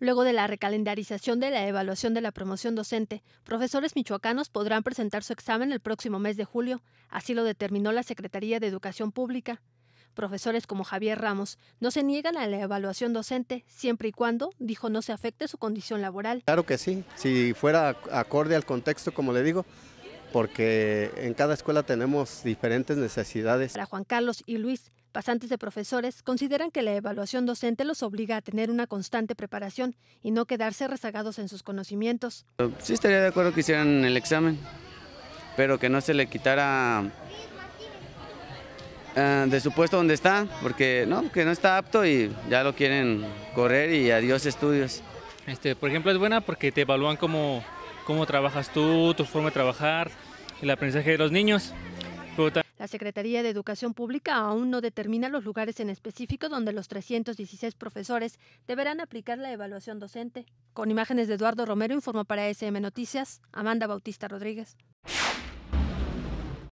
Luego de la recalendarización de la evaluación de la promoción docente, profesores michoacanos podrán presentar su examen el próximo mes de julio, así lo determinó la Secretaría de Educación Pública. Profesores como Javier Ramos no se niegan a la evaluación docente siempre y cuando, dijo, no se afecte su condición laboral. Claro que sí, si fuera acorde al contexto, como le digo, porque en cada escuela tenemos diferentes necesidades. Para Juan Carlos y Luis, Pasantes de profesores consideran que la evaluación docente los obliga a tener una constante preparación y no quedarse rezagados en sus conocimientos. Sí estaría de acuerdo que hicieran el examen, pero que no se le quitara eh, de su puesto donde está, porque no, que no está apto y ya lo quieren correr y adiós estudios. Este, por ejemplo, es buena porque te evalúan cómo, cómo trabajas tú, tu forma de trabajar, el aprendizaje de los niños. Pero la Secretaría de Educación Pública aún no determina los lugares en específico donde los 316 profesores deberán aplicar la evaluación docente. Con imágenes de Eduardo Romero informó para SM Noticias Amanda Bautista Rodríguez.